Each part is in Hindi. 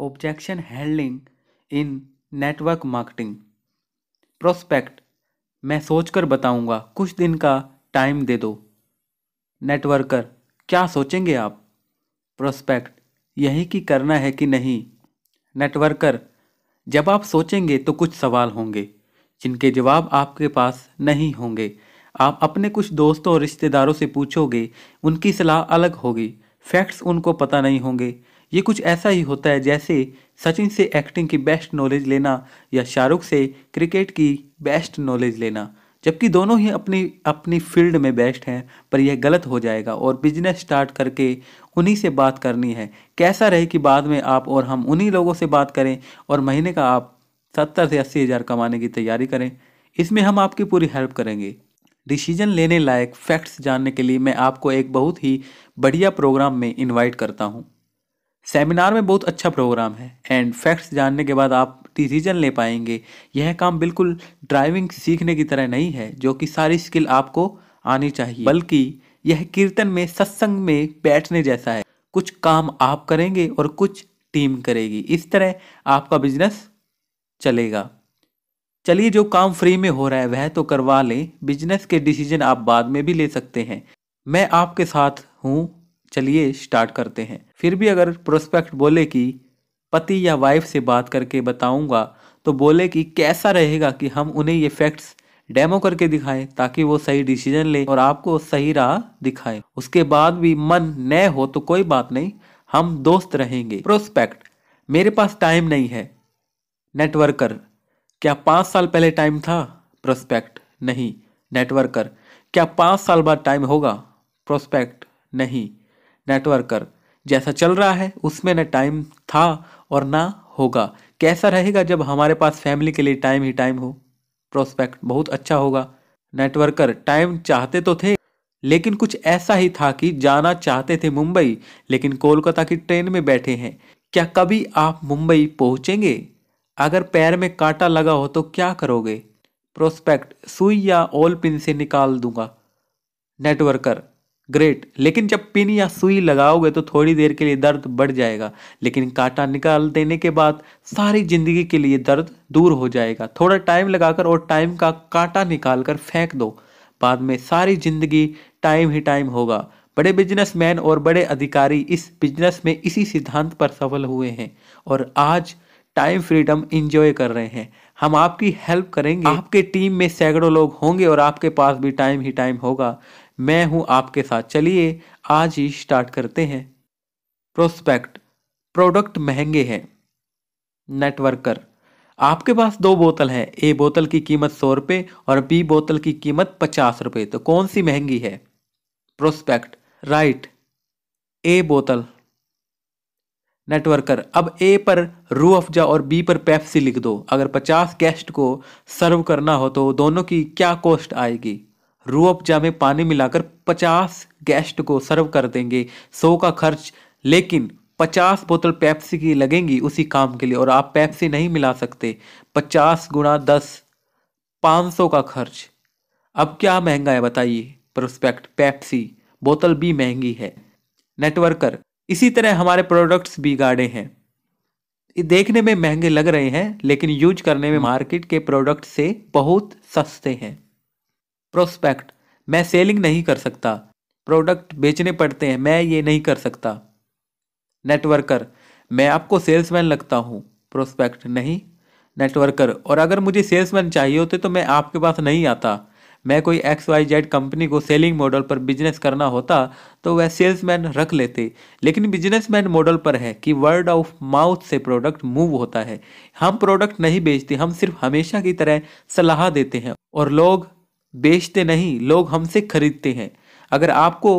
objection handling in network marketing prospect मैं सोच कर बताऊँगा कुछ दिन का टाइम दे दो नेटवर्कर क्या सोचेंगे आप प्रोस्पेक्ट यही कि करना है कि नहीं नेटवर्कर जब आप सोचेंगे तो कुछ सवाल होंगे जिनके जवाब आपके पास नहीं होंगे आप अपने कुछ दोस्तों और रिश्तेदारों से पूछोगे उनकी सलाह अलग होगी फैक्ट्स उनको पता नहीं होंगे ये कुछ ऐसा ही होता है जैसे सचिन से एक्टिंग की बेस्ट नॉलेज लेना या शाहरुख से क्रिकेट की बेस्ट नॉलेज लेना जबकि दोनों ही अपनी अपनी फील्ड में बेस्ट हैं पर यह गलत हो जाएगा और बिजनेस स्टार्ट करके उन्हीं से बात करनी है कैसा रहे कि बाद में आप और हम उन्हीं लोगों से बात करें और महीने का आप सत्तर से अस्सी हज़ार कमाने की तैयारी करें इसमें हम आपकी पूरी हेल्प करेंगे डिसीजन लेने लायक फैक्ट्स जानने के लिए मैं आपको एक बहुत ही बढ़िया प्रोग्राम में इनवाइट करता हूँ सेमिनार में बहुत अच्छा प्रोग्राम है एंड फैक्ट्स जानने के बाद आप डिसीजन ले पाएंगे यह काम बिल्कुल ड्राइविंग सीखने की तरह नहीं है जो कि सारी स्किल आपको आनी चाहिए बल्कि यह कीर्तन में सत्संग में बैठने जैसा है कुछ काम आप करेंगे और कुछ टीम करेगी इस तरह आपका बिजनेस चलेगा चलिए जो काम फ्री में हो रहा है वह तो करवा लें बिजनेस के डिसीजन आप बाद में भी ले सकते हैं मैं आपके साथ हूँ चलिए स्टार्ट करते हैं फिर भी अगर प्रोस्पेक्ट बोले कि पति या वाइफ से बात करके बताऊंगा तो बोले कि कैसा रहेगा कि हम उन्हें ये फैक्ट्स डेमो करके दिखाएं ताकि वो सही डिसीजन ले और आपको सही राह दिखाएं उसके बाद भी मन न हो तो कोई बात नहीं हम दोस्त रहेंगे प्रोस्पेक्ट मेरे पास टाइम नहीं है नेटवर्कर क्या पाँच साल पहले टाइम था प्रोस्पेक्ट नहीं नेटवर्कर क्या पाँच साल बाद टाइम होगा प्रोस्पेक्ट नहीं नेटवर्कर जैसा चल रहा है उसमें न टाइम था और ना होगा कैसा रहेगा जब हमारे पास फैमिली के लिए टाइम ही टाइम हो प्रोस्पेक्ट बहुत अच्छा होगा नेटवर्कर टाइम चाहते तो थे लेकिन कुछ ऐसा ही था कि जाना चाहते थे मुंबई लेकिन कोलकाता की ट्रेन में बैठे हैं क्या कभी आप मुंबई पहुंचेंगे अगर पैर में कांटा लगा हो तो क्या करोगे प्रोस्पेक्ट सुई या ऑल पिन से निकाल दूंगा नेटवर्कर ग्रेट लेकिन जब पिन या सुई लगाओगे तो थोड़ी देर के लिए दर्द बढ़ जाएगा लेकिन कांटा निकाल देने के बाद सारी ज़िंदगी के लिए दर्द दूर हो जाएगा थोड़ा टाइम लगाकर और टाइम का कांटा निकाल कर फेंक दो बाद में सारी ज़िंदगी टाइम ही टाइम होगा बड़े बिजनेसमैन और बड़े अधिकारी इस बिजनेस में इसी सिद्धांत पर सफल हुए हैं और आज टाइम फ्रीडम इंजॉय कर रहे हैं हम आपकी हेल्प करेंगे आपके टीम में सैकड़ों लोग होंगे और आपके पास भी टाइम ही टाइम होगा मैं हूं आपके साथ चलिए आज ही स्टार्ट करते हैं प्रोस्पेक्ट प्रोडक्ट महंगे हैं नेटवर्कर आपके पास दो बोतल हैं ए बोतल की कीमत सौ रुपये और बी बोतल की कीमत पचास रुपये तो कौन सी महंगी है प्रोस्पेक्ट राइट ए बोतल नेटवर्कर अब ए पर रू अफजा और बी पर पेप्सी लिख दो अगर पचास गेस्ट को सर्व करना हो तो दोनों की क्या कॉस्ट आएगी रू अफजा में पानी मिलाकर पचास गेस्ट को सर्व कर देंगे सौ का खर्च लेकिन पचास बोतल पेप्सी की लगेंगी उसी काम के लिए और आप पेप्सी नहीं मिला सकते पचास गुणा दस पाँच सौ का खर्च अब क्या महंगा है बताइए प्रोस्पेक्ट पेप्सी बोतल भी महंगी है नेटवर्कर इसी तरह हमारे प्रोडक्ट्स बिगाड़े हैं देखने में महंगे लग रहे हैं लेकिन यूज करने में मार्केट के प्रोडक्ट से बहुत सस्ते हैं प्रोस्पेक्ट मैं सेलिंग नहीं कर सकता प्रोडक्ट बेचने पड़ते हैं मैं ये नहीं कर सकता नेटवर्कर मैं आपको सेल्समैन लगता हूँ प्रोस्पेक्ट नहीं नेटवर्कर और अगर मुझे सेल्समैन चाहिए होते तो मैं आपके पास नहीं आता मैं कोई एक्स वाई जेड कंपनी को सेलिंग मॉडल पर बिजनेस करना होता तो वह सेल्समैन रख लेते लेकिन बिजनेसमैन मॉडल पर है कि वर्ड ऑफ माउथ से प्रोडक्ट मूव होता है हम प्रोडक्ट नहीं बेचते हम सिर्फ हमेशा की तरह सलाह देते हैं और लोग बेचते नहीं लोग हमसे खरीदते हैं अगर आपको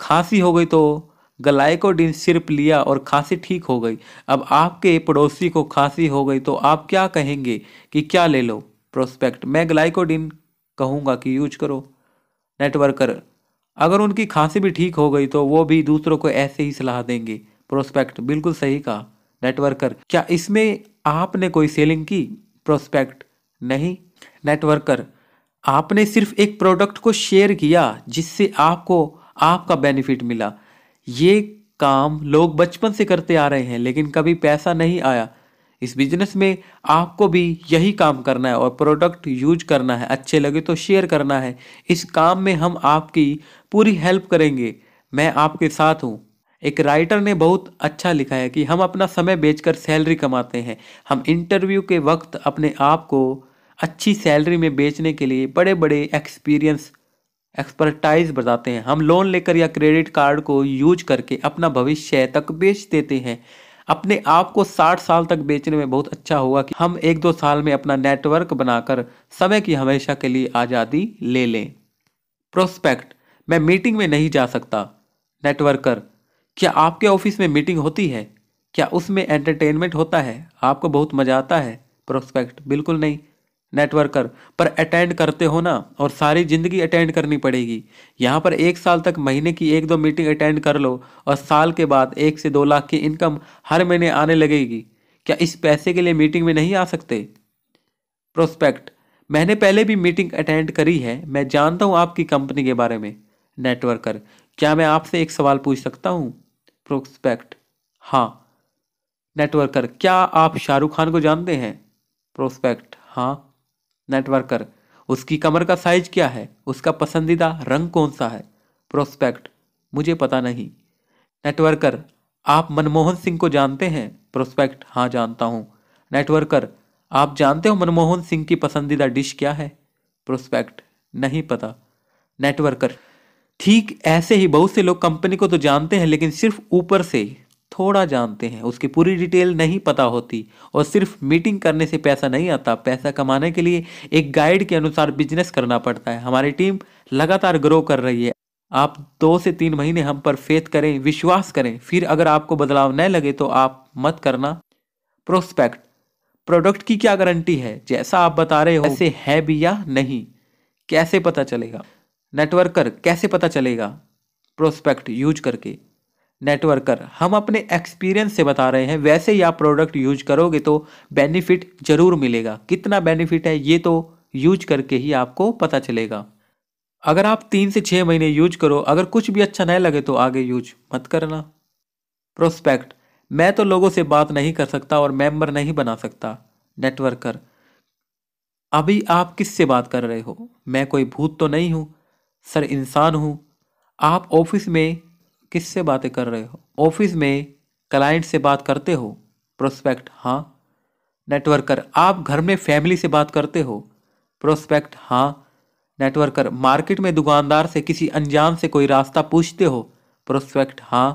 खांसी हो गई तो गलाइकोडिन सिर्फ लिया और खांसी ठीक हो गई अब आपके पड़ोसी को खांसी हो गई तो आप क्या कहेंगे कि क्या ले लो प्रोस्पेक्ट मैं ग्लाइकोडिन कहूँगा कि यूज करो नेटवर्कर अगर उनकी खांसी भी ठीक हो गई तो वो भी दूसरों को ऐसे ही सलाह देंगे प्रोस्पेक्ट बिल्कुल सही कहा नेटवर्कर क्या इसमें आपने कोई सेलिंग की प्रोस्पेक्ट नहीं नेटवर्कर आपने सिर्फ एक प्रोडक्ट को शेयर किया जिससे आपको आपका बेनिफिट मिला ये काम लोग बचपन से करते आ रहे हैं लेकिन कभी पैसा नहीं आया इस बिजनेस में आपको भी यही काम करना है और प्रोडक्ट यूज करना है अच्छे लगे तो शेयर करना है इस काम में हम आपकी पूरी हेल्प करेंगे मैं आपके साथ हूँ एक राइटर ने बहुत अच्छा लिखा है कि हम अपना समय बेचकर सैलरी कमाते हैं हम इंटरव्यू के वक्त अपने आप को अच्छी सैलरी में बेचने के लिए बड़े बड़े एक्सपीरियंस एक्सपर्टाइज बताते हैं हम लोन लेकर या क्रेडिट कार्ड को यूज करके अपना भविष्य तक बेच देते हैं अपने आप को 60 साल तक बेचने में बहुत अच्छा होगा कि हम एक दो साल में अपना नेटवर्क बनाकर समय की हमेशा के लिए आज़ादी ले लें प्रोस्पेक्ट मैं मीटिंग में नहीं जा सकता नेटवर्कर क्या आपके ऑफिस में मीटिंग होती है क्या उसमें एंटरटेनमेंट होता है आपको बहुत मज़ा आता है प्रोस्पेक्ट बिल्कुल नहीं नेटवर्कर पर अटेंड करते हो ना और सारी ज़िंदगी अटेंड करनी पड़ेगी यहाँ पर एक साल तक महीने की एक दो मीटिंग अटेंड कर लो और साल के बाद एक से दो लाख की इनकम हर महीने आने लगेगी क्या इस पैसे के लिए मीटिंग में नहीं आ सकते प्रोस्पेक्ट मैंने पहले भी मीटिंग अटेंड करी है मैं जानता हूँ आपकी कंपनी के बारे में नेटवर्कर क्या मैं आपसे एक सवाल पूछ सकता हूँ प्रोस्पेक्ट हाँ नेटवर्कर क्या आप शाहरुख खान को जानते हैं प्रोस्पेक्ट हाँ नेटवर्कर उसकी कमर का साइज क्या है उसका पसंदीदा रंग कौन सा है प्रोस्पेक्ट मुझे पता नहीं नेटवर्कर आप मनमोहन सिंह को जानते हैं प्रोस्पेक्ट हाँ जानता हूँ नेटवर्कर आप जानते हो मनमोहन सिंह की पसंदीदा डिश क्या है प्रोस्पेक्ट नहीं पता नेटवर्कर ठीक ऐसे ही बहुत से लोग कंपनी को तो जानते हैं लेकिन सिर्फ ऊपर से थोड़ा जानते हैं उसकी पूरी डिटेल नहीं पता होती और सिर्फ मीटिंग करने से पैसा नहीं आता पैसा कमाने के लिए एक गाइड के अनुसार बिजनेस करना पड़ता है हमारी टीम लगातार ग्रो कर रही है आप दो से तीन महीने हम पर फेत करें विश्वास करें फिर अगर आपको बदलाव न लगे तो आप मत करना प्रोस्पेक्ट प्रोडक्ट की क्या गारंटी है जैसा आप बता रहे हो ऐसे है भी या नहीं कैसे पता चलेगा नेटवर्कर कैसे पता चलेगा प्रोस्पेक्ट यूज करके नेटवर्कर हम अपने एक्सपीरियंस से बता रहे हैं वैसे ही आप प्रोडक्ट यूज करोगे तो बेनिफिट जरूर मिलेगा कितना बेनिफिट है ये तो यूज करके ही आपको पता चलेगा अगर आप तीन से छः महीने यूज करो अगर कुछ भी अच्छा नहीं लगे तो आगे यूज मत करना प्रोस्पेक्ट मैं तो लोगों से बात नहीं कर सकता और मेंबर नहीं बना सकता नेटवर्कर अभी आप किस से बात कर रहे हो मैं कोई भूत तो नहीं हूँ सर इंसान हूँ आप ऑफिस में किससे बातें कर रहे हो ऑफिस में क्लाइंट से बात करते हो प्रोस्पेक्ट हाँ नेटवर्कर आप घर में फैमिली से बात करते हो प्रोस्पेक्ट हाँ नेटवर्कर मार्केट में दुकानदार से किसी अनजान से कोई रास्ता पूछते हो प्रोस्पेक्ट हाँ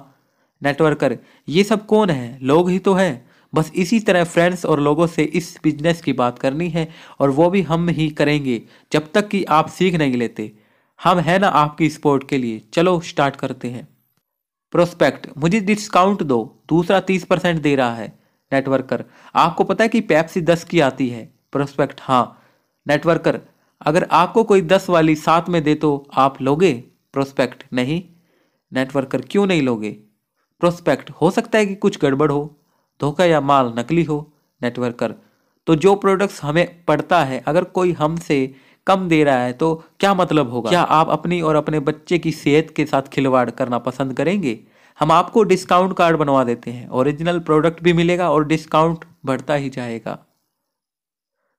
नेटवर्कर ये सब कौन है लोग ही तो हैं बस इसी तरह फ्रेंड्स और लोगों से इस बिजनेस की बात करनी है और वो भी हम ही करेंगे जब तक कि आप सीख नहीं लेते हम हैं ना आपकी स्पोर्ट के लिए चलो स्टार्ट करते हैं प्रोस्पेक्ट मुझे डिस्काउंट दो दूसरा तीस परसेंट दे रहा है नेटवर्कर आपको पता है कि पैप्सी दस की आती है प्रोस्पेक्ट हाँ नेटवर्कर अगर आपको कोई दस वाली सात में दे तो आप लोगे प्रोस्पेक्ट नहीं नेटवर्कर क्यों नहीं लोगे प्रोस्पेक्ट हो सकता है कि कुछ गड़बड़ हो धोखा या माल नकली हो नेटवर्कर तो जो प्रोडक्ट्स हमें पड़ता है अगर कोई हमसे कम दे रहा है तो क्या मतलब होगा क्या आप अपनी और अपने बच्चे की सेहत के साथ खिलवाड़ करना पसंद करेंगे हम आपको डिस्काउंट कार्ड बनवा देते हैं ओरिजिनल प्रोडक्ट भी मिलेगा और डिस्काउंट बढ़ता ही जाएगा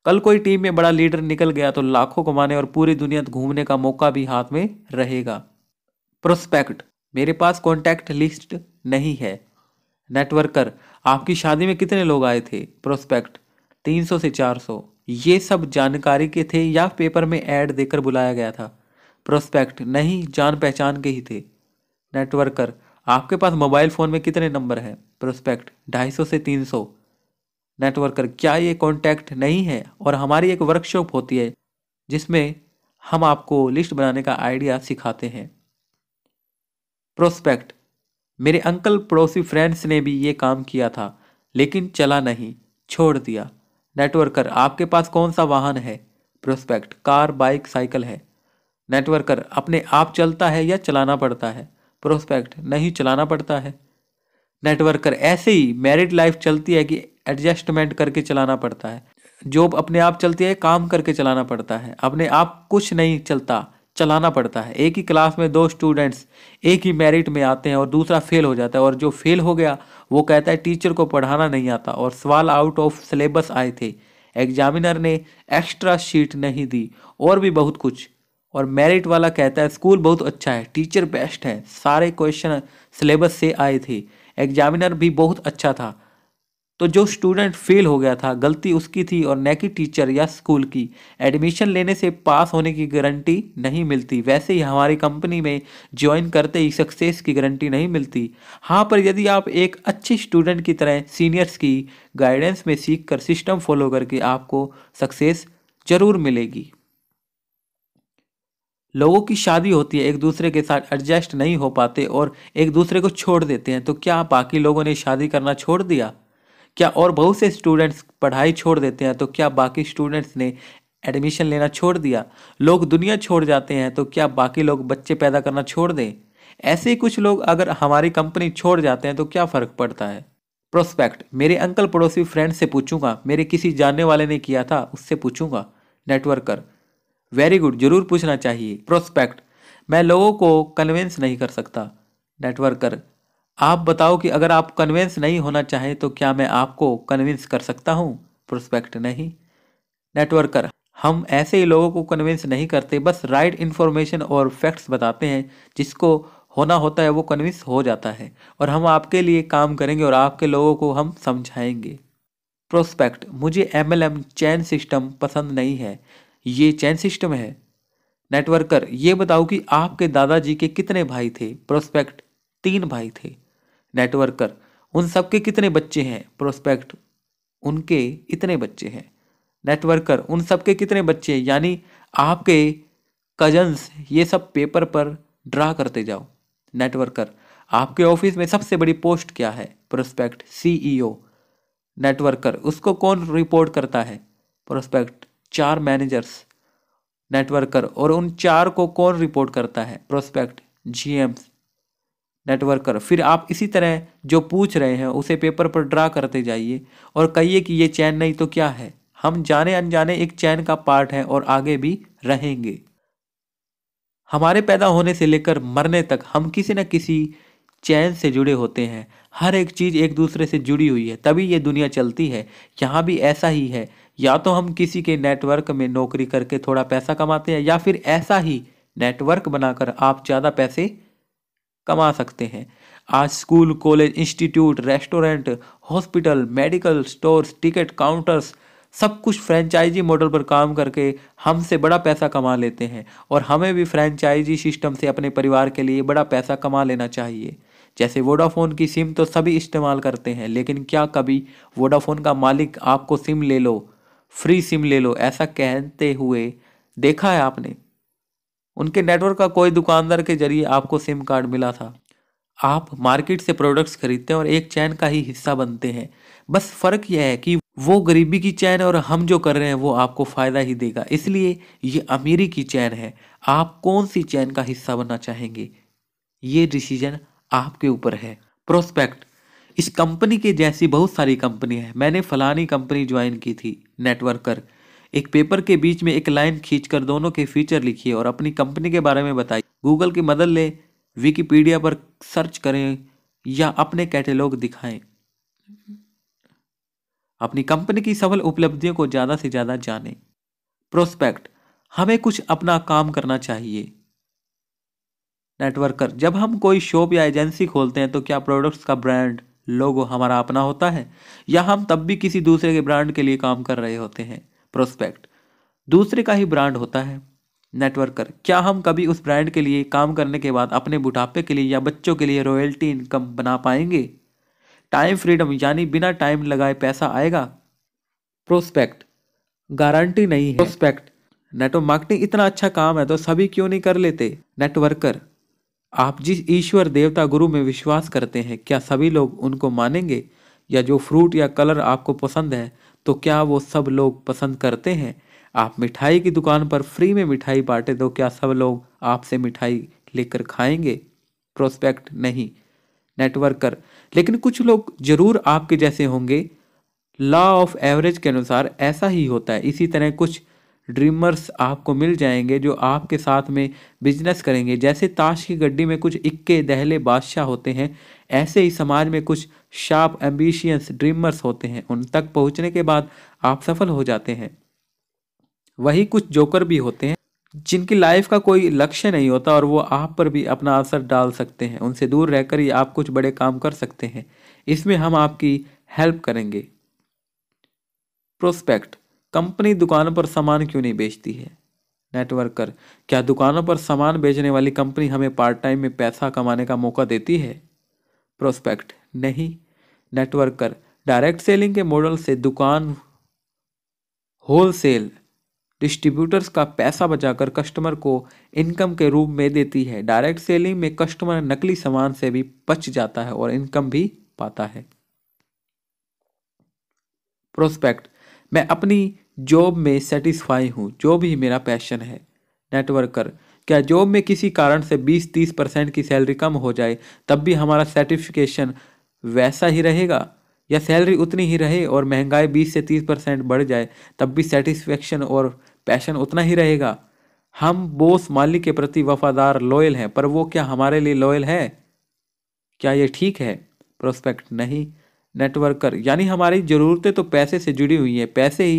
कल कोई टीम में बड़ा लीडर निकल गया तो लाखों कमाने और पूरी दुनिया घूमने का मौका भी हाथ में रहेगा प्रोस्पेक्ट मेरे पास कॉन्टैक्ट लिस्ट नहीं है नेटवर्कर आपकी शादी में कितने लोग आए थे प्रोस्पेक्ट तीन से चार ये सब जानकारी के थे या पेपर में ऐड देकर बुलाया गया था प्रोस्पेक्ट नहीं जान पहचान के ही थे नेटवर्कर आपके पास मोबाइल फ़ोन में कितने नंबर हैं प्रोस्पेक्ट ढाई सौ से तीन सौ नेटवर्कर क्या ये कॉन्टैक्ट नहीं है और हमारी एक वर्कशॉप होती है जिसमें हम आपको लिस्ट बनाने का आइडिया सिखाते हैं प्रोस्पेक्ट मेरे अंकल पड़ोसी फ्रेंड्स ने भी ये काम किया था लेकिन चला नहीं छोड़ दिया नेटवर्कर आपके पास कौन सा वाहन है प्रोस्पेक्ट कार बाइक साइकिल है नेटवर्कर अपने आप चलता है या चलाना पड़ता है प्रोस्पेक्ट नहीं चलाना पड़ता है नेटवर्कर ऐसे ही मैरिड लाइफ चलती है कि एडजस्टमेंट करके चलाना पड़ता है जॉब अपने आप चलती है काम करके चलाना पड़ता है अपने आप कुछ नहीं चलता चलाना पड़ता है एक ही क्लास में दो स्टूडेंट्स एक ही मेरिट में आते हैं और दूसरा फेल हो जाता है और जो फेल हो गया वो कहता है टीचर को पढ़ाना नहीं आता और सवाल आउट ऑफ सिलेबस आए थे एग्जामिनर ने एक्स्ट्रा शीट नहीं दी और भी बहुत कुछ और मेरिट वाला कहता है स्कूल बहुत अच्छा है टीचर बेस्ट है सारे क्वेश्चन सिलेबस से आए थे एग्जामिनर भी बहुत अच्छा था तो जो स्टूडेंट फेल हो गया था गलती उसकी थी और न कि टीचर या स्कूल की एडमिशन लेने से पास होने की गारंटी नहीं मिलती वैसे ही हमारी कंपनी में ज्वाइन करते ही सक्सेस की गारंटी नहीं मिलती हाँ पर यदि आप एक अच्छे स्टूडेंट की तरह सीनियर्स की गाइडेंस में सीख कर सिस्टम फॉलो करके आपको सक्सेस जरूर मिलेगी लोगों की शादी होती है एक दूसरे के साथ एडजस्ट नहीं हो पाते और एक दूसरे को छोड़ देते हैं तो क्या बाकी लोगों ने शादी करना छोड़ दिया क्या और बहुत से स्टूडेंट्स पढ़ाई छोड़ देते हैं तो क्या बाकी स्टूडेंट्स ने एडमिशन लेना छोड़ दिया लोग दुनिया छोड़ जाते हैं तो क्या बाकी लोग बच्चे पैदा करना छोड़ दें ऐसे ही कुछ लोग अगर हमारी कंपनी छोड़ जाते हैं तो क्या फ़र्क पड़ता है प्रोस्पेक्ट मेरे अंकल पड़ोसी फ्रेंड से पूछूंगा मेरे किसी जानने वाले ने किया था उससे पूछूंगा नेटवर्कर वेरी गुड जरूर पूछना चाहिए प्रोस्पेक्ट मैं लोगों को कन्विंस नहीं कर सकता नेटवर्कर आप बताओ कि अगर आप कन्विंस नहीं होना चाहें तो क्या मैं आपको कन्विंस कर सकता हूँ प्रोस्पेक्ट नहीं नेटवर्कर हम ऐसे ही लोगों को कन्विंस नहीं करते बस राइट इन्फॉर्मेशन और फैक्ट्स बताते हैं जिसको होना होता है वो कन्विंस हो जाता है और हम आपके लिए काम करेंगे और आपके लोगों को हम समझाएंगे प्रोस्पेक्ट मुझे M L M chain system पसंद नहीं है ये चैन सिस्टम है नेटवर्कर ये बताओ कि आपके दादाजी के कितने भाई थे प्रोस्पेक्ट तीन भाई थे नेटवर्कर उन सबके कितने बच्चे हैं प्रोस्पेक्ट उनके इतने बच्चे हैं नेटवर्कर उन सबके कितने बच्चे हैं यानी आपके कजन्स ये सब पेपर पर ड्रा करते जाओ नेटवर्कर आपके ऑफिस में सबसे बड़ी पोस्ट क्या है प्रोस्पेक्ट सीईओ नेटवर्कर उसको कौन रिपोर्ट करता है प्रोस्पेक्ट चार मैनेजर्स नेटवर्कर और उन चार को कौन रिपोर्ट करता है प्रोस्पेक्ट जीएम्स नेटवर्कर फिर आप इसी तरह जो पूछ रहे हैं उसे पेपर पर ड्रा करते जाइए और कहिए कि ये चैन नहीं तो क्या है हम जाने अनजाने एक चैन का पार्ट हैं और आगे भी रहेंगे हमारे पैदा होने से लेकर मरने तक हम किसी न किसी चैन से जुड़े होते हैं हर एक चीज़ एक दूसरे से जुड़ी हुई है तभी ये दुनिया चलती है यहाँ भी ऐसा ही है या तो हम किसी के नेटवर्क में नौकरी करके थोड़ा पैसा कमाते हैं या फिर ऐसा ही नेटवर्क बनाकर आप ज़्यादा पैसे कमा सकते हैं आज school college institute restaurant hospital medical stores ticket counters सब कुछ फ्रेंचाइजी मॉडल पर काम करके हमसे बड़ा पैसा कमा लेते हैं और हमें भी फ्रेंचाइजी सिस्टम से अपने परिवार के लिए बड़ा पैसा कमा लेना चाहिए जैसे वोडाफोन की सिम तो सभी इस्तेमाल करते हैं लेकिन क्या कभी वोडाफोन का मालिक आपको सिम ले लो फ्री सिम ले लो ऐसा कहते हुए देखा है आपने उनके नेटवर्क का कोई दुकानदार के जरिए आपको सिम कार्ड मिला था आप मार्केट से प्रोडक्ट्स खरीदते हैं और एक चैन का ही हिस्सा बनते हैं बस फ़र्क यह है कि वो गरीबी की चैन और हम जो कर रहे हैं वो आपको फ़ायदा ही देगा इसलिए ये अमीरी की चैन है आप कौन सी चैन का हिस्सा बनना चाहेंगे ये डिसीजन आपके ऊपर है प्रोस्पेक्ट इस कंपनी के जैसी बहुत सारी कंपनी है मैंने फलानी कंपनी ज्वाइन की थी नेटवर्कर एक पेपर के बीच में एक लाइन खींचकर दोनों के फीचर लिखिए और अपनी कंपनी के बारे में बताइए गूगल की मदद ले विकीपीडिया पर सर्च करें या अपने कैटेलॉग दिखाएं अपनी कंपनी की सफल उपलब्धियों को ज़्यादा से ज़्यादा जानें प्रोस्पेक्ट हमें कुछ अपना काम करना चाहिए नेटवर्कर जब हम कोई शॉप या एजेंसी खोलते हैं तो क्या प्रोडक्ट्स का ब्रांड लोगो हमारा अपना होता है या हम तब भी किसी दूसरे के ब्रांड के लिए काम कर रहे होते हैं प्रोस्पेक्ट दूसरे का ही ब्रांड होता है नेटवर्कर क्या हम कभी उस ब्रांड के लिए काम करने के बाद अपने बुढ़ापे के लिए या बच्चों के लिए रॉयल्टी इनकम बना पाएंगे टाइम फ्रीडम यानी बिना टाइम लगाए पैसा आएगा प्रोस्पेक्ट गारंटी नहीं है प्रोस्पेक्ट नेटवर्क मार्केटिंग इतना अच्छा काम है तो सभी क्यों नहीं कर लेते नेटवर्कर आप जिस ईश्वर देवता गुरु में विश्वास करते हैं क्या सभी लोग उनको मानेंगे या जो फ्रूट या कलर आपको पसंद है तो क्या वो सब लोग पसंद करते हैं आप मिठाई की दुकान पर फ्री में मिठाई बांटे तो क्या सब लोग आपसे मिठाई लेकर खाएंगे प्रोस्पेक्ट नहीं नेटवर्कर लेकिन कुछ लोग जरूर आपके जैसे होंगे लॉ ऑफ एवरेज के अनुसार ऐसा ही होता है इसी तरह कुछ ड्रीमर्स आपको मिल जाएंगे जो आपके साथ में बिजनेस करेंगे जैसे ताश की गड्डी में कुछ इक्के दहले बादशाह होते हैं ऐसे ही समाज में कुछ शार्प एम्बिशियंस ड्रीमर्स होते हैं उन तक पहुंचने के बाद आप सफल हो जाते हैं वही कुछ जोकर भी होते हैं जिनकी लाइफ का कोई लक्ष्य नहीं होता और वो आप पर भी अपना असर डाल सकते हैं उनसे दूर रहकर ही आप कुछ बड़े काम कर सकते हैं इसमें हम आपकी हेल्प करेंगे प्रोस्पेक्ट कंपनी दुकानों पर सामान क्यों नहीं बेचती है नेटवर्कर क्या दुकानों पर सामान बेचने वाली कंपनी हमें पार्ट टाइम में पैसा कमाने का मौका देती है प्रोस्पेक्ट नहीं नेटवर्कर डायरेक्ट सेलिंग के मॉडल से दुकान होलसेल डिस्ट्रीब्यूटर्स का पैसा बचाकर कस्टमर को इनकम के रूप में देती है डायरेक्ट सेलिंग में कस्टमर नकली सामान से भी बच जाता है और इनकम भी पाता है प्रोस्पेक्ट मैं अपनी जॉब में सेटिस्फाई हूँ जो भी मेरा पैशन है नेटवर्कर क्या जॉब में किसी कारण से 20-30 परसेंट की सैलरी कम हो जाए तब भी हमारा सर्टिफिकेशन वैसा ही रहेगा या सैलरी उतनी ही रहे और महंगाई 20 से 30 परसेंट बढ़ जाए तब भी सेटिस्फेक्शन और पैशन उतना ही रहेगा हम बॉस मालिक के प्रति वफादार लॉयल हैं पर वो क्या हमारे लिए लॉयल है क्या ये ठीक है प्रोस्पेक्ट नहीं नेटवर्कर यानी हमारी ज़रूरतें तो पैसे से जुड़ी हुई हैं पैसे ही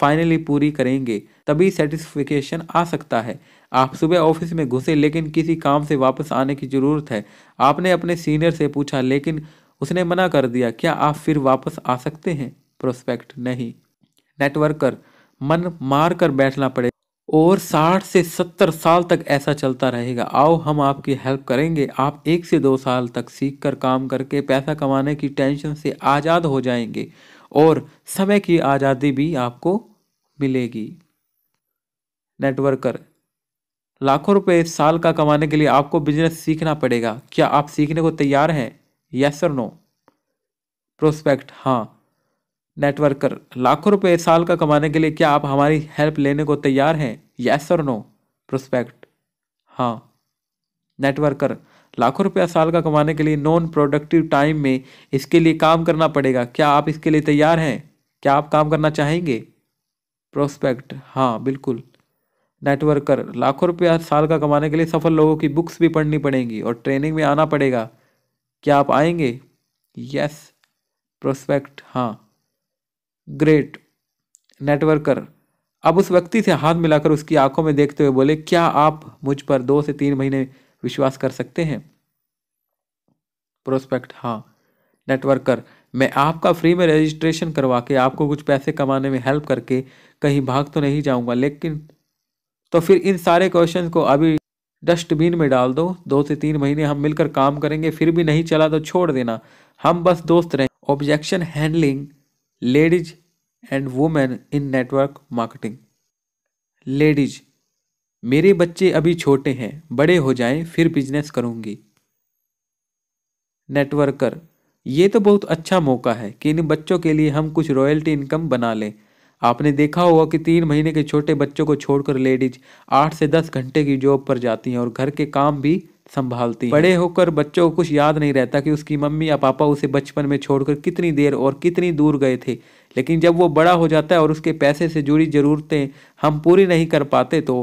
फाइनली पूरी करेंगे तभी सेटिस्फिकेशन आ सकता है आप सुबह ऑफिस में घुसे लेकिन किसी काम से वापस आने की ज़रूरत है आपने अपने सीनियर से पूछा लेकिन उसने मना कर दिया क्या आप फिर वापस आ सकते हैं प्रोस्पेक्ट नहीं नेटवर्कर मन मार कर बैठना पड़ेगा और 60 से 70 साल तक ऐसा चलता रहेगा आओ हम आपकी हेल्प करेंगे आप एक से दो साल तक सीख कर काम करके पैसा कमाने की टेंशन से आज़ाद हो जाएंगे और समय की आज़ादी भी आपको मिलेगी नेटवर्कर लाखों रुपए साल का कमाने के लिए आपको बिजनेस सीखना पड़ेगा क्या आप सीखने को तैयार हैं यस और नो प्रोस्पेक्ट हाँ नेटवर्कर लाखों रुपए साल का कमाने के लिए क्या आप हमारी हेल्प लेने को तैयार हैं यस और नो प्रोस्पेक्ट हाँ नेटवर्कर लाखों रुपया साल का कमाने के लिए नॉन प्रोडक्टिव टाइम में इसके लिए काम करना पड़ेगा क्या आप इसके लिए तैयार हैं क्या आप काम करना चाहेंगे प्रोस्पेक्ट हाँ बिल्कुल नेटवर्कर लाखों रुपया साल का कमाने के लिए सफल लोगों की बुक्स भी पढ़नी पड़ेंगी और ट्रेनिंग में आना पड़ेगा क्या आप आएंगे यस प्रोस्पेक्ट हाँ ग्रेट नेटवर्कर अब उस व्यक्ति से हाथ मिलाकर उसकी आंखों में देखते हुए बोले क्या आप मुझ पर दो से तीन महीने विश्वास कर सकते हैं प्रोस्पेक्ट हाँ नेटवर्कर मैं आपका फ्री में रजिस्ट्रेशन करवा के आपको कुछ पैसे कमाने में हेल्प करके कहीं भाग तो नहीं जाऊंगा लेकिन तो फिर इन सारे क्वेश्चन को अभी डस्टबिन में डाल दो दो से तीन महीने हम मिलकर काम करेंगे फिर भी नहीं चला तो छोड़ देना हम बस दोस्त रहें objection handling ladies and women in network marketing ladies मेरे बच्चे अभी छोटे हैं बड़े हो जाएं फिर बिजनेस करूंगी नेटवर्कर ये तो बहुत अच्छा मौका है कि इन बच्चों के लिए हम कुछ रॉयल्टी इनकम बना लें आपने देखा होगा कि तीन महीने के छोटे बच्चों को छोड़कर लेडीज आठ से दस घंटे की जॉब पर जाती हैं और घर के काम भी संभालती बड़े होकर बच्चों को कुछ याद नहीं रहता कि उसकी मम्मी या पापा उसे बचपन में छोड़कर कितनी देर और कितनी दूर गए थे लेकिन जब वो बड़ा हो जाता है और उसके पैसे से जुड़ी ज़रूरतें हम पूरी नहीं कर पाते तो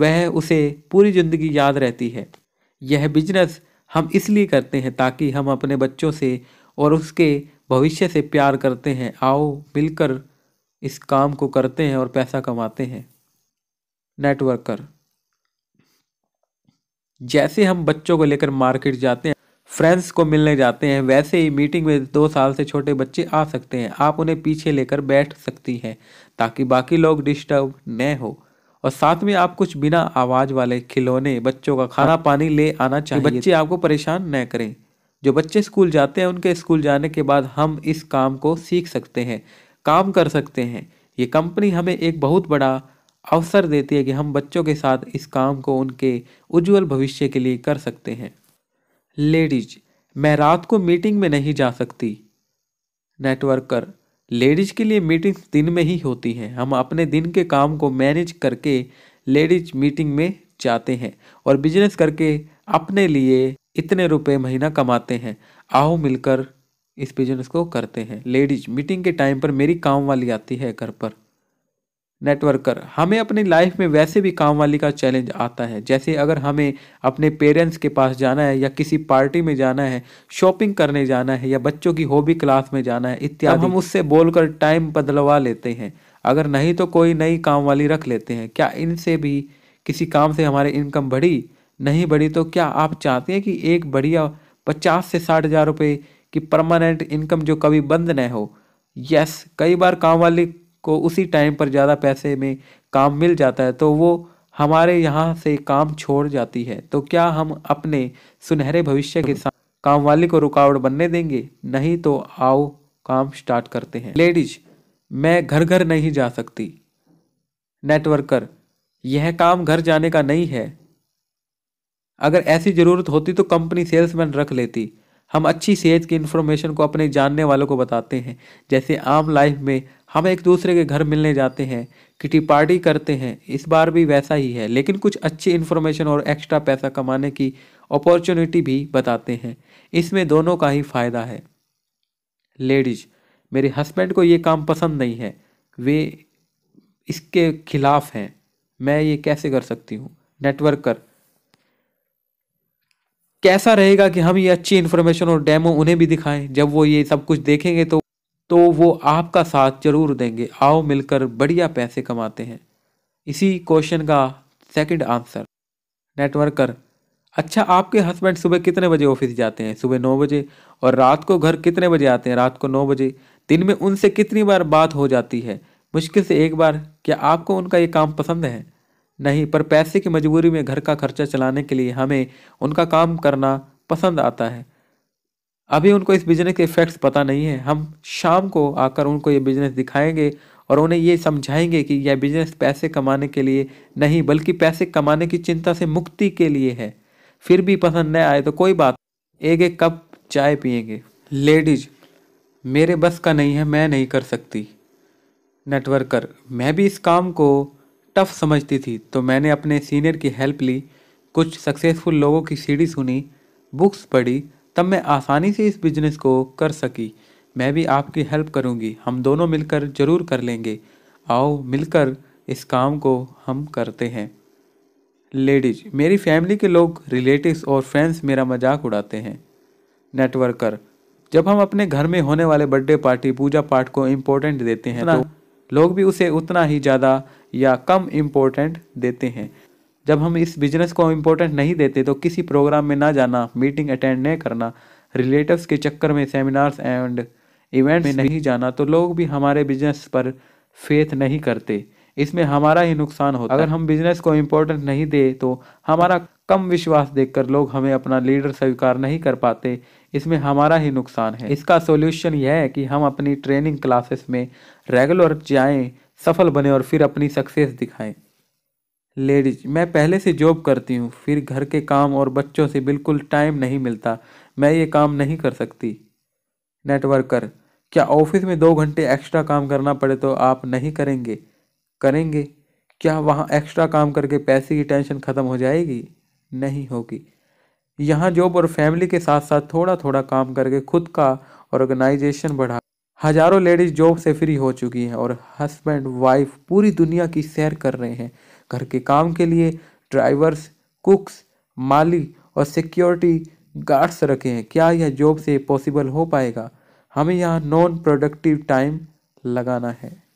वह उसे पूरी ज़िंदगी याद रहती है यह बिजनेस हम इसलिए करते हैं ताकि हम अपने बच्चों से और उसके भविष्य से प्यार करते हैं आओ मिलकर इस काम को करते हैं और पैसा कमाते हैं नेटवर्कर जैसे हम बच्चों को लेकर मार्केट जाते हैं फ्रेंड्स को मिलने जाते हैं वैसे ही मीटिंग में दो साल से छोटे बच्चे आ सकते हैं आप उन्हें पीछे लेकर बैठ सकती हैं ताकि बाकी लोग डिस्टर्ब न हो और साथ में आप कुछ बिना आवाज़ वाले खिलौने बच्चों का खाना पानी ले आना चाहिए बच्चे आपको परेशान न करें जो बच्चे स्कूल जाते हैं उनके स्कूल जाने के बाद हम इस काम को सीख सकते हैं काम कर सकते हैं ये कंपनी हमें एक बहुत बड़ा अवसर देती है कि हम बच्चों के साथ इस काम को उनके उज्जवल भविष्य के लिए कर सकते हैं लेडीज मैं रात को मीटिंग में नहीं जा सकती नेटवर्कर लेडीज के लिए मीटिंग दिन में ही होती हैं हम अपने दिन के काम को मैनेज करके लेडीज मीटिंग में जाते हैं और बिजनेस करके अपने लिए इतने रुपए महीना कमाते हैं आओ मिलकर इस बिजनेस को करते हैं लेडीज मीटिंग के टाइम पर मेरी काम वाली आती है घर पर नेटवर्कर हमें अपनी लाइफ में वैसे भी काम वाली का चैलेंज आता है जैसे अगर हमें अपने पेरेंट्स के पास जाना है या किसी पार्टी में जाना है शॉपिंग करने जाना है या बच्चों की हॉबी क्लास में जाना है इत्यादि हम उससे बोलकर टाइम बदलवा लेते हैं अगर नहीं तो कोई नई काम वाली रख लेते हैं क्या इनसे भी किसी काम से हमारी इनकम बढ़ी नहीं बढ़ी तो क्या आप चाहते हैं कि एक बढ़िया पचास से साठ हज़ार रुपये की परमानेंट इनकम जो कभी बंद न हो यस कई बार काम वाली को उसी टाइम पर ज़्यादा पैसे में काम मिल जाता है तो वो हमारे यहाँ से काम छोड़ जाती है तो क्या हम अपने सुनहरे भविष्य के साथ काम वाले को रुकावट बनने देंगे नहीं तो आओ काम स्टार्ट करते हैं लेडीज मैं घर घर नहीं जा सकती नेटवर्कर यह काम घर जाने का नहीं है अगर ऐसी ज़रूरत होती तो कंपनी सेल्समैन रख लेती हम अच्छी सेहत की इन्फॉर्मेशन को अपने जानने वालों को बताते हैं जैसे आम लाइफ में हम एक दूसरे के घर मिलने जाते हैं किटी पार्टी करते हैं इस बार भी वैसा ही है लेकिन कुछ अच्छी इन्फॉर्मेशन और एक्स्ट्रा पैसा कमाने की अपॉर्चुनिटी भी बताते हैं इसमें दोनों का ही फ़ायदा है लेडीज मेरे हस्बैंड को ये काम पसंद नहीं है वे इसके खिलाफ हैं मैं ये कैसे कर सकती हूँ नेटवर्कर कैसा रहेगा कि हम ये अच्छी इन्फॉर्मेशन और डेमो उन्हें भी दिखाएं जब वो ये सब कुछ देखेंगे तो तो वो आपका साथ जरूर देंगे आओ मिलकर बढ़िया पैसे कमाते हैं इसी क्वेश्चन का सेकंड आंसर नेटवर्कर अच्छा आपके हस्बैंड सुबह कितने बजे ऑफिस जाते हैं सुबह नौ बजे और रात को घर कितने बजे आते हैं रात को नौ बजे दिन में उनसे कितनी बार बात हो जाती है मुश्किल से एक बार क्या आपको उनका ये काम पसंद है नहीं पर पैसे की मजबूरी में घर का खर्चा चलाने के लिए हमें उनका काम करना पसंद आता है अभी उनको इस बिज़नेस के इफ़ेक्ट्स पता नहीं है हम शाम को आकर उनको ये बिज़नेस दिखाएंगे और उन्हें ये समझाएंगे कि यह बिज़नेस पैसे कमाने के लिए नहीं बल्कि पैसे कमाने की चिंता से मुक्ति के लिए है फिर भी पसंद न आए तो कोई बात एक एक कप चाय पियेंगे लेडीज मेरे बस का नहीं है मैं नहीं कर सकती नेटवर्कर मैं भी इस काम को टफ समझती थी तो मैंने अपने सीनियर की हेल्प ली कुछ सक्सेसफुल लोगों की सीढ़ी सुनी बुक्स पढ़ी तब मैं आसानी से इस बिजनेस को कर सकी मैं भी आपकी हेल्प करूंगी हम दोनों मिलकर ज़रूर कर लेंगे आओ मिलकर इस काम को हम करते हैं लेडीज मेरी फैमिली के लोग रिलेटिव्स और फ्रेंड्स मेरा मजाक उड़ाते हैं नेटवर्कर जब हम अपने घर में होने वाले बर्थडे पार्टी पूजा पाठ को इम्पोर्टेंट देते हैं तो लोग भी उसे उतना ही ज़्यादा या कम इम्पोर्टेंट देते हैं जब हम इस बिजनेस को इम्पोर्टेंट नहीं देते तो किसी प्रोग्राम में ना जाना मीटिंग अटेंड नहीं करना रिलेटिव्स के चक्कर में सेमिनार्स एंड इवेंट में नहीं जाना तो लोग भी हमारे बिजनेस पर फेथ नहीं करते इसमें हमारा ही नुकसान होता अगर हम बिजनेस को इम्पोर्टेंट नहीं दे तो हमारा कम विश्वास देखकर लोग हमें अपना लीडर स्वीकार नहीं कर पाते इसमें हमारा ही नुकसान है इसका सोल्यूशन यह है कि हम अपनी ट्रेनिंग क्लासेस में रेगुलर जाएं सफल बने और फिर अपनी सक्सेस दिखाएं लेडीज मैं पहले से जॉब करती हूँ फिर घर के काम और बच्चों से बिल्कुल टाइम नहीं मिलता मैं ये काम नहीं कर सकती नेटवर्कर क्या ऑफिस में दो घंटे एक्स्ट्रा काम करना पड़े तो आप नहीं करेंगे करेंगे क्या वहाँ एक्स्ट्रा काम करके पैसे की टेंशन ख़त्म हो जाएगी नहीं होगी यहाँ जॉब और फैमिली के साथ साथ थोड़ा थोड़ा काम करके खुद का ऑर्गेनाइजेशन बढ़ा हजारों लेडीज जॉब से फ्री हो चुकी हैं और हस्बैंड वाइफ पूरी दुनिया की सैर कर रहे हैं घर के काम के लिए ड्राइवर्स कुक्स माली और सिक्योरिटी गार्ड्स रखे हैं क्या यह जॉब से पॉसिबल हो पाएगा हमें यहाँ नॉन प्रोडक्टिव टाइम लगाना है